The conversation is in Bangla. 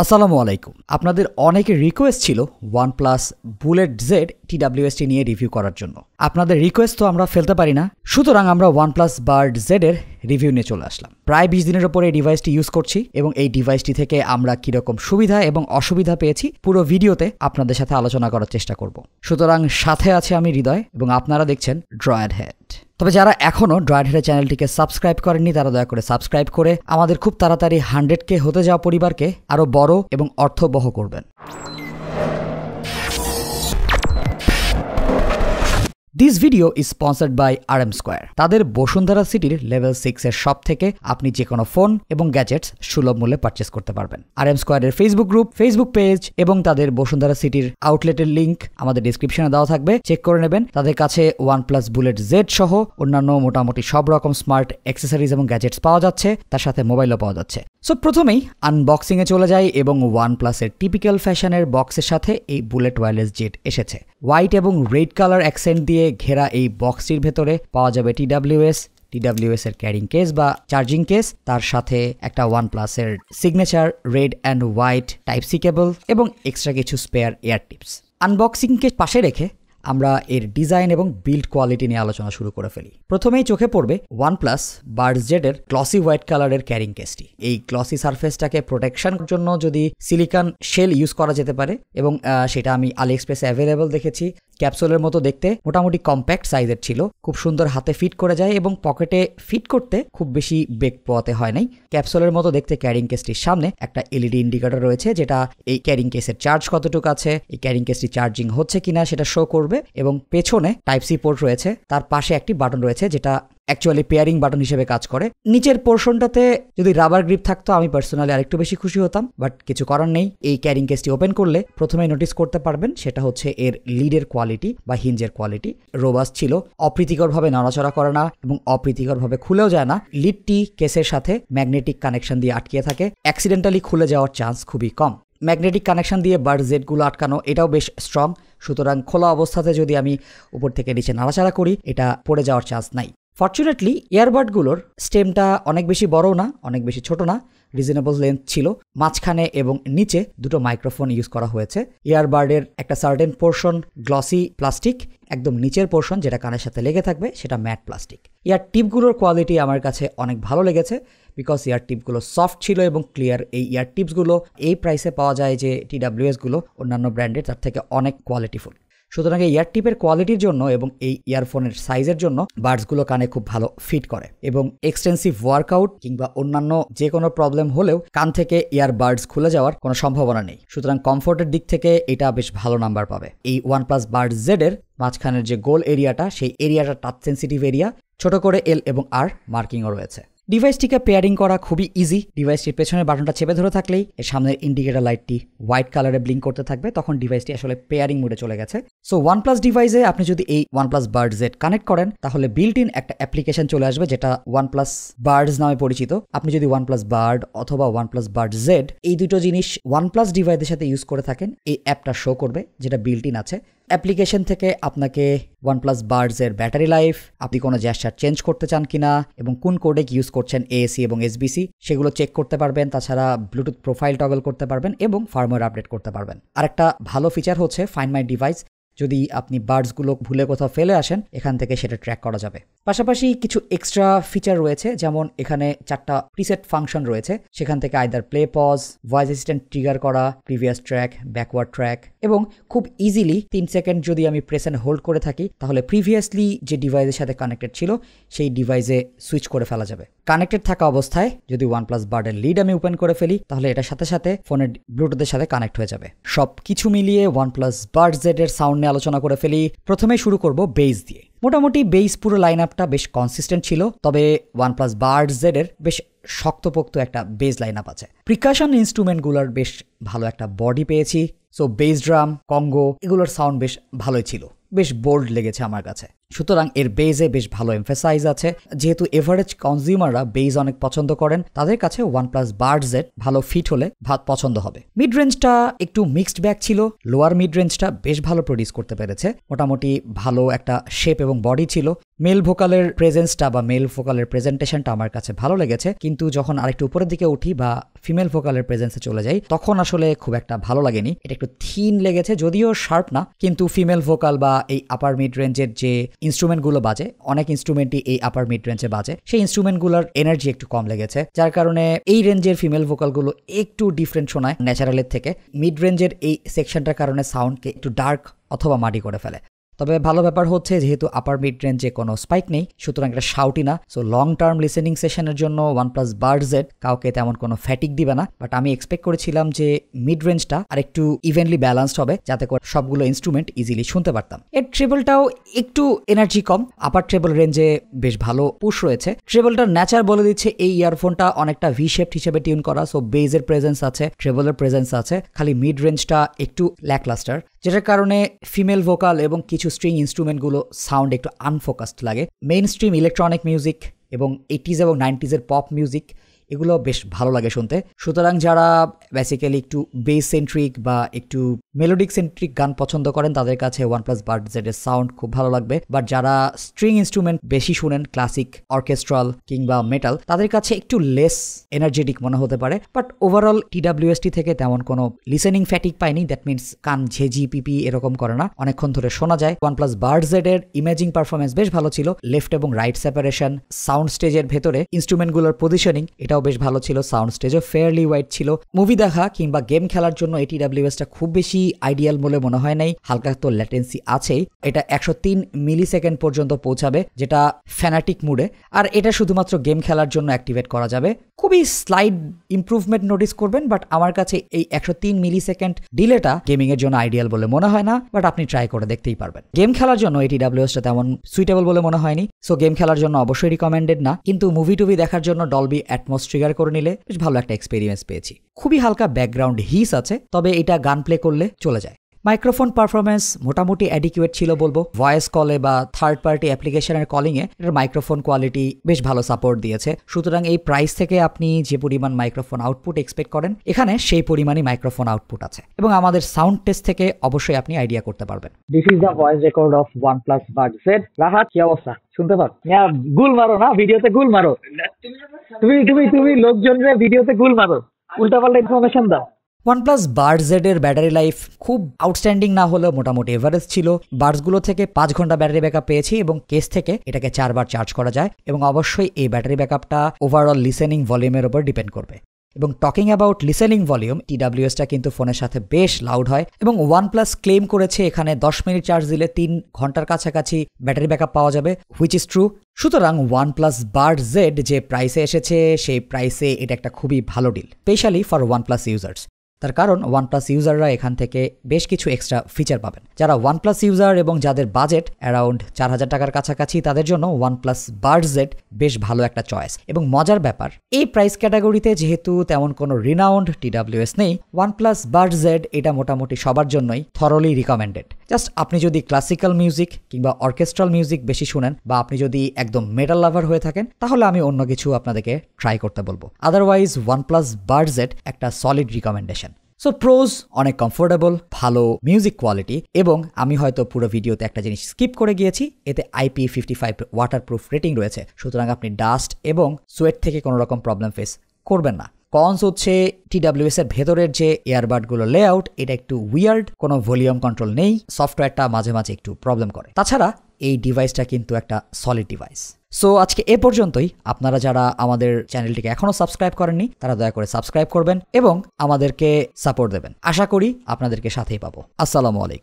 আসসালামু আলাইকুম আপনাদের অনেকের রিকোয়েস্ট ছিল ওয়ানপ্লাস বুলেট জেড টি নিয়ে রিভিউ করার জন্য আপনাদের রিকোয়েস্ট তো আমরা ফেলতে পারি না সুতরাং আমরা ওয়ানপ্লাস বার্ড জেডের রিভিউ নিয়ে চলে আসলাম প্রায় বিশ দিনের ওপর এই ডিভাইসটি ইউজ করছি এবং এই ডিভাইসটি থেকে আমরা কীরকম সুবিধা এবং অসুবিধা পেয়েছি পুরো ভিডিওতে আপনাদের সাথে আলোচনা করার চেষ্টা করব সুতরাং সাথে আছে আমি হৃদয় এবং আপনারা দেখছেন ড্রয়ার হ্যাড তবে যারা এখনও ড্রয়েড হেডে চ্যানেলটিকে সাবস্ক্রাইব করেননি তারা দয়া করে সাবস্ক্রাইব করে আমাদের খুব তাড়াতাড়ি হান্ড্রেড কে হতে যাওয়া পরিবারকে আরও বড় এবং অর্থবহ করবেন this video is sponsored by R M square তাদের বসুন্ধরা সিটির লেভেল সিক্স এর শপ থেকে আপনি যে কোনো ফোন এবং গ্যাজেটস সুলভ মূল্যে পারচেস করতে পারবেন আর এম স্কোয়ারের ফেসবুক গ্রুপ ফেসবুক পেজ এবং তাদের বসুন্ধরা সিটির আউটলেটের লিঙ্ক আমাদের ডিসক্রিপশনে দেওয়া থাকবে চেক করে নেবেন তাদের কাছে ওয়ান প্লাস বুলেট জেড সহ অন্যান্য মোটামুটি সব রকম স্মার্ট অ্যাক্সেসরিজ এবং গ্যাজেটস পাওয়া যাচ্ছে তার সাথে মোবাইলও পাওয়া যাচ্ছে সো প্রথমেই আনবক্সিংয়ে চলে যায় এবং ওয়ান প্লাসের টিপিক্যাল ফ্যাশনের বক্সের সাথে এই বুলেট ওয়ারলেস জেট এসেছে হোয়াইট এবং রেড কালার অ্যাকসেন্ট দিয়ে ঘেরা এই বক্সটির ভেতরে পাওয়া যাবে টিডাব্লিউএস টিডাব্লিউএস এর ক্যারিং কেস বা চার্জিং কেস তার সাথে একটা ওয়ান এর signature red and white type C cable এবং এক্সট্রা কিছু স্পেয়ার এয়ার টিপস আনবক্সিংকে পাশে রেখে আমরা এর ডিজাইন এবং বিল্ড কোয়ালিটি নিয়ে আলোচনা শুরু করে ফেলি প্রথমেই চোখে পড়বে ওয়ান প্লাস বার্ডস জেডের গ্লসি হোয়াইট কালারের ক্যারিং কেসটি এই গ্লসি সারফেসটাকে প্রোটেকশন জন্য যদি সিলিকন শেল ইউজ করা যেতে পারে এবং সেটা আমি আলি এক্সপ্রেস অ্যাভেলেবল দেখেছি ক্যাপসুলের মতো দেখতে মোটামুটি কম্প্যাক্ট সাইজের ছিল খুব সুন্দর হাতে ফিট করে যায় এবং পকেটে ফিট করতে খুব বেশি বেগ পোয়াতে হয় নাই ক্যাপসুলের মতো দেখতে ক্যারিং কেসটির সামনে একটা এলইডি ইন্ডিকেটর e রয়েছে যেটা এই ক্যারিং কেসের চার্জ কতটুকু আছে এই ক্যারিং কেসটি চার্জিং হচ্ছে কিনা সেটা শো করবে এবং পেছনে টাইপ সি পোর্ট রয়েছে তার পাশে একটি বাটন রয়েছে যেটা অ্যাকচুয়ালি পেয়ারিং বাটন হিসেবে কাজ করে নিচের পোর্শনটাতে যদি রাবার গ্রিপ থাকতো আমি পার্সোনালি আরেকটু বেশি খুশি হতাম বাট কিছু করার নেই এই ক্যারিং কেসটি ওপেন করলে প্রথমে নোটিস করতে পারবেন সেটা হচ্ছে এর লিডের কোয়ালিটি বা হিঞ্জের কোয়ালিটি রোবাস ছিল অপ্রীতিকরভাবে নড়াচড়া করে না এবং অপ্রীতিকরভাবে খুলেও যায় না লিডটি কেসের সাথে ম্যাগনেটিক কানেকশন দিয়ে আটকিয়ে থাকে অ্যাক্সিডেন্টালি খুলে যাওয়ার চান্স খুবই কম ম্যাগনেটিক কানেকশন দিয়ে বার জেটগুলো আটকানো এটাও বেশ স্ট্রং সুতরাং খোলা অবস্থাতে যদি আমি উপর থেকে নিচে নাড়াচাড়া করি এটা পড়ে যাওয়ার চান্স নাই ফর্চুনেটলি ইয়ারবাডগুলোর স্টেমটা অনেক বেশি বড়ও না অনেক বেশি ছোট না রিজনেবল লেন্থ ছিল মাঝখানে এবং নিচে দুটো মাইক্রোফোন ইউজ করা হয়েছে ইয়ারবার্ডের একটা সার্টেন পোর্শন গ্লসি প্লাস্টিক একদম নিচের পোর্শন যেটা কানের সাথে লেগে থাকবে সেটা ম্যাট প্লাস্টিক ইয়ার টিপগুলোর কোয়ালিটি আমার কাছে অনেক ভালো লেগেছে বিকজ ইয়ার টিপগুলো সফট ছিল এবং ক্লিয়ার এই ইয়ার টিপসগুলো এই প্রাইসে পাওয়া যায় যে টিডাব্লিউএসগুলো অন্যান্য ব্র্যান্ডের তার থেকে অনেক কোয়ালিটিফুল সুতরাং এই ইয়ার টিপের কোয়ালিটির জন্য এবং এই ইয়ারফোনের সাইজের জন্য বার্ডসগুলো কানে খুব ভালো ফিট করে এবং এক্সটেন্সিভ ওয়ার্কআউট কিংবা অন্যান্য যে কোনো প্রবলেম হলেও কান থেকে বার্ডস খুলে যাওয়ার কোনো সম্ভাবনা নেই সুতরাং কমফোর্টের দিক থেকে এটা বেশ ভালো নাম্বার পাবে এই ওয়ান প্লাস বার্ডস জেডের মাঝখানের যে গোল এরিয়াটা সেই এরিয়াটা টাচ সেন্সিটিভ এরিয়া ছোট করে এল এবং আর মার্কিংও রয়েছে ডিভাইসটিকে পেয়ারিং করা খুবই ইজি ডিভাইসটির পেছনের বাটনটা চেপে ধরে থাকলেই এর সামনের ইন্ডিকেটার লাইটটি হোয়াইট কালারে ব্লিং করতে থাকবে তখন ডিভাইসটি আসলে পেয়ারিং মোডে চলে গেছে সো ওয়ানপ্লাস ডিভাইসে আপনি যদি এই ওয়ানপ্লাস বার্ড জেড কানেক্ট করেন তাহলে বিল্ট ইন একটা অ্যাপ্লিকেশন চলে আসবে যেটা ওয়ানপ্লাস বার্ডস নামে পরিচিত আপনি যদি ওয়ানপ্লাস বার্ড অথবা ওয়ানপ্লাস বার্ড জেড এই দুটো জিনিস ওয়ানপ্লাস ডিভাইসের সাথে ইউজ করে থাকেন এই অ্যাপটা শো করবে যেটা বিল্ট ইন আছে অ্যাপ্লিকেশন থেকে আপনাকে ওয়ানপ্লাস বার্ডসের ব্যাটারি লাইফ আপনি কোনো জ্যাসার চেঞ্জ করতে চান কিনা এবং কোন কোডেক ইউজ করছেন এএসি এবং এসবিসি সেগুলো চেক করতে পারবেন তাছাড়া ব্লুটুথ প্রোফাইল টগল করতে পারবেন এবং ফার্মওয়্যার আপডেট করতে পারবেন আরেকটা ভালো ফিচার হচ্ছে ফাইন মাই ডিভাইস যদি আপনি বার্ডসগুলো ভুলে কোথাও ফেলে আসেন এখান থেকে সেটা ট্র্যাক করা যাবে পাশাপাশি কিছু এক্সট্রা ফিচার রয়েছে যেমন এখানে চারটা প্রিসেট ফাংশন রয়েছে সেখান থেকে either play pause voice assistant trigger করা প্রিভিয়াস ট্র্যাক ব্যাকওয়ার্ড ট্র্যাক এবং খুব ইজিলি তিন সেকেন্ড যদি আমি প্রেস অ্যান্ড হোল্ড করে থাকি তাহলে প্রিভিয়াসলি যে ডিভাইসের সাথে কানেক্টেড ছিল সেই ডিভাইসে সুইচ করে ফেলা যাবে কানেক্টেড থাকা অবস্থায় যদি ওয়ানপ্লাস বার্ডের লিড আমি ওপেন করে ফেলি তাহলে এটার সাথে সাথে ফোনের ব্লুটুথের সাথে কানেক্ট হয়ে যাবে সব কিছু মিলিয়ে ওয়ানপ্লাস বার্ড জেড এর সাউন্ড নিয়ে আলোচনা করে ফেলি প্রথমে শুরু করব বেস দিয়ে মোটামুটি বেস পুরো লাইন আপটা বেশ কনসিস্টেন্ট ছিল তবে ওয়ানপ্লাস বার্ড জেড এর বেশ শক্তপোক্ত একটা বেস লাইন আপ আছে প্রিকাশন ইনস্ট্রুমেন্টগুলোর বেশ ভালো একটা বডি পেয়েছি সো বেস ড্রাম কঙ্গো এগুলোর সাউন্ড বেশ ভালোই ছিল বেশ বোল্ড লেগেছে আমার কাছে সুতরাং এর বেজে বেশ ভালো এমফেসাইজ আছে যেহেতু এভারেজ কনজিউমাররা বেজ অনেক পছন্দ করেন তাদের কাছে ওয়ান প্লাস বার্ডজেট ভালো ফিট হলে ভাত পছন্দ হবে মিড রেঞ্জটা একটু মিক্সড ব্যাগ ছিল লোয়ার মিড রেঞ্জটা বেশ ভালো প্রডিউস করতে পেরেছে মোটামুটি ভালো একটা শেপ এবং বডি ছিল মেল ভোকালের প্রেজেন্সটা বা মেল ভোকালের প্রেজেন্টেশনটা আমার কাছে ভালো লেগেছে কিন্তু যখন আরেকটু উপরের দিকে উঠি বা ফিমেল ভোকালের প্রেজেন্সে চলে যাই তখন আসলে খুব একটা ভালো লাগেনি এটা একটু থিন লেগেছে যদিও শার্প না কিন্তু ফিমেল ভোকাল বা এই আপার মিড রেঞ্জের যে ইনস্ট্রুমেন্টগুলো বাজে অনেক ইনস্ট্রুমেন্টই এই আপার মিড রেঞ্জে বাজে সেই ইনস্ট্রুমেন্টগুলোর এনার্জি একটু কম লেগেছে যার কারণে এই রেঞ্জের ফিমেল ভোকালগুলো একটু ডিফারেন্ট শোনায় ন্যাচারালের থেকে মিড রেঞ্জের এই সেকশনটার কারণে সাউন্ডকে একটু ডার্ক অথবা মাটি করে ফেলে তবে ভালো ব্যাপার হচ্ছে যেহেতু আপার মিড রেঞ্জে কোনো স্পাইক নেই সুতরাং এটা শাউটি না সো লং টার্ম লিসেনিং সেশনের জন্য ওয়ানপ্লাস বার্ডজেড কাউকে তেমন কোনো ফ্যাটিক দিবে না বাট আমি এক্সপেক্ট করেছিলাম যে মিড রেঞ্জটা আর একটু ইভেনলি ব্যালান্সড হবে যাতে করে সবগুলো ইনস্ট্রুমেন্ট ইজিলি শুনতে পারতাম এর ট্রেবলটাও একটু এনার্জি কম আপার ট্রেবল রেঞ্জে বেশ ভালো পুশ রয়েছে ট্রেবলটার ন্যাচার বলে দিচ্ছে এই ইয়ারফোনটা অনেকটা ভি শেপড হিসেবে টিউন করা সো বেজের প্রেজেন্স আছে ট্রেবলের প্রেজেন্স আছে খালি মিড রেঞ্জটা একটু ল্যাকলাস্টার যেটার কারণে ফিমেল ভোকাল এবং কিছু কিছু স্ট্রিং ইনস্ট্রুমেন্টগুলো সাউন্ড একটু আনফোকাসড লাগে মেইন স্ট্রিম ইলেকট্রনিক মিউজিক এবং এইটিজ এবং নাইনটিজের পপ মিউজিক এগুলো বেশ ভালো লাগে শুনতে সুতরাং যারা বেসিক্যালি একটু বেস সেন্ট্রিক বা একটু মেলোডিক সেন্ট্রিক গান পছন্দ করেন তাদের কাছে ওয়ানপ্লাস বার্ড এর সাউন্ড খুব ভালো লাগবে বাট যারা স্ট্রিং ইনস্ট্রুমেন্ট বেশি শুনেন ক্লাসিক অর্কেস্ট্রাল কিংবা মেটাল তাদের কাছে একটু লেস এনার্জেটিক মনে হতে পারে বাট ওভারঅল টিডাব্লিউএসটি থেকে তেমন কোনো লিসেনিং ফ্যাটিক পায়নি দ্যাট মিনস কান ঝেঝি পিপি এরকম করে না অনেকক্ষণ ধরে শোনা যায় ওয়ানপ্লাস বার্ড জেড এর ইমেজিং পারফরমেন্স বেশ ভালো ছিল লেফট এবং রাইট সেপারেশন সাউন্ড স্টেজের ভেতরে ইনস্ট্রুমেন্টগুলোর পজিশনিং এটাও বেশ ভালো ছিল সাউন্ড স্টেজও ফেয়ারলি ওয়াইড ছিল মুভি দেখা কিংবা গেম খেলার জন্য এটি ডাব্লিউএসটা খুব বেশি আইডিয়াল বলে মনে হয় নাই হালকা তো ল্যাটেন্সি আছেই এটা একশো তিন মিলি সেকেন্ড পর্যন্ত পৌঁছাবে যেটা ফ্যানাটিক মুডে আর এটা শুধুমাত্র গেম খেলার জন্য অ্যাক্টিভেট করা যাবে খুবই স্লাইড ইম্প্রুভমেন্ট নোটিস করবেন বাট আমার কাছে এই একশো তিন মিলি সেকেন্ড ডিলেটা গেমিংয়ের জন্য আইডিয়াল বলে মনে হয় না বাট আপনি ট্রাই করে দেখতেই পারবেন গেম খেলার জন্য এটি ডাব্লিউএসটা তেমন সুইটেবল বলে মনে হয়নি সো গেম খেলার জন্য অবশ্যই রিকমেন্ডেড না কিন্তু মুভি টুভি দেখার জন্য ডলবি অ্যাটমস ট্রিগার করে নিলে বেশ ভালো একটা এক্সপিরিয়েন্স পেয়েছি খুবই হালকা ব্যাকগ্রাউন্ড হিস আছে তবে এটা গান প্লে করলে চলে যায় মাইক্রোফোন পারফরমেন্স মোটামুটি অ্যাডিকুয়েট ছিল বলবো ভয়েস কলে বা থার্ড পার্টি অ্যাপ্লিকেশনের কলিংয়ে এটার মাইক্রোফোন কোয়ালিটি বেশ ভালো সাপোর্ট দিয়েছে সুতরাং এই প্রাইস থেকে আপনি যে পরিমাণ মাইক্রোফোন আউটপুট এক্সপেক্ট করেন এখানে সেই পরিমাণই মাইক্রোফোন আউটপুট আছে এবং আমাদের সাউন্ড টেস্ট থেকে অবশ্যই আপনি আইডিয়া করতে পারবেন this is the voice record of OnePlus buds Z Rahat কি অবস্থা শুনতে পার গুল মারো না ভিডিওতে গুল মারো তুমি তুমি তুমি লোকজনের ভিডিওতে গুল মারো উল্টাপাল্টা ইনফরমেশন দাও ওয়ানপ্লাস জেড এর ব্যাটারি লাইফ খুব আউটস্ট্যান্ডিং না হলেও মোটামুটি এভারেজ ছিল বার্ডসগুলো থেকে পাঁচ ঘন্টা ব্যাটারি ব্যাকআপ পেয়েছি এবং কেস থেকে এটাকে চারবার চার্জ করা যায় এবং অবশ্যই এই ব্যাটারি ব্যাকআপটা ওভারঅল লিসেনিং ভলিউমের উপর ডিপেন্ড করবে এবং টকিং অ্যাবাউট লিসেনিং ভলিউম টিডাব্লিউএসটা কিন্তু ফোনের সাথে বেশ লাউড হয় এবং ওয়ান প্লাস ক্লেম করেছে এখানে দশ মিনিট চার্জ দিলে তিন ঘন্টার কাছাকাছি ব্যাটারি ব্যাকআপ পাওয়া যাবে হুইচ ইজ ট্রু সুতরাং ওয়ান প্লাস বার্ড জেড যে প্রাইসে এসেছে সেই প্রাইসে এটা একটা খুবই ভালো deal specially for OnePlus users তার কারণ ওয়ানপ্লাস ইউজাররা এখান থেকে বেশ কিছু এক্সট্রা ফিচার পাবেন যারা ওয়ানপ্লাস ইউজার এবং যাদের বাজেট অ্যারাউন্ড চার হাজার টাকার কাছাকাছি তাদের জন্য ওয়ানপ্লাস বার্ড জেড বেশ ভালো একটা চয়েস এবং মজার ব্যাপার এই প্রাইস ক্যাটাগরিতে যেহেতু তেমন কোনো রিনাউন্ড টিডাব্লিউএস নেই ওয়ানপ্লাস বার্ড জেড এটা মোটামুটি সবার জন্যই থরলি রিকমেন্ডেড জাস্ট আপনি যদি ক্লাসিক্যাল মিউজিক কিংবা অর্কেস্ট্রাল মিউজিক বেশি শুনেন বা আপনি যদি একদম মেটাল লাভার হয়ে থাকেন তাহলে আমি অন্য কিছু আপনাদেরকে ট্রাই করতে বলবো আদারওয়াইজ ওয়ান প্লাস বার্ডজেট একটা সলিড রিকমেন্ডেশন সো প্রোজ অনেক কমফোর্টেবল ভালো মিউজিক কোয়ালিটি এবং আমি হয়তো পুরো ভিডিওতে একটা জিনিস স্কিপ করে গিয়েছি এতে IP fifty five waterproof rating রয়েছে সুতরাং আপনি ডাস্ট এবং সোয়েট থেকে কোনো রকম প্রবলেম ফেস করবেন না কনস হচ্ছে টিডাব্লিউএস এর ভেতরের যে এয়ারবাডগুলো লেআউট এটা একটু উইয়ার্ড কোনো ভলিউম কন্ট্রোল নেই সফটওয়্যারটা মাঝে মাঝে একটু প্রবলেম করে তাছাড়া এই ডিভাইসটা কিন্তু একটা সলিড ডিভাইস সো আজকে এ পর্যন্তই আপনারা যারা আমাদের চ্যানেলটিকে এখনও সাবস্ক্রাইব করেননি তারা দয়া করে সাবস্ক্রাইব করবেন এবং আমাদেরকে সাপোর্ট দেবেন আশা করি আপনাদেরকে সাথেই পাবো আসসালামু আলাইকুম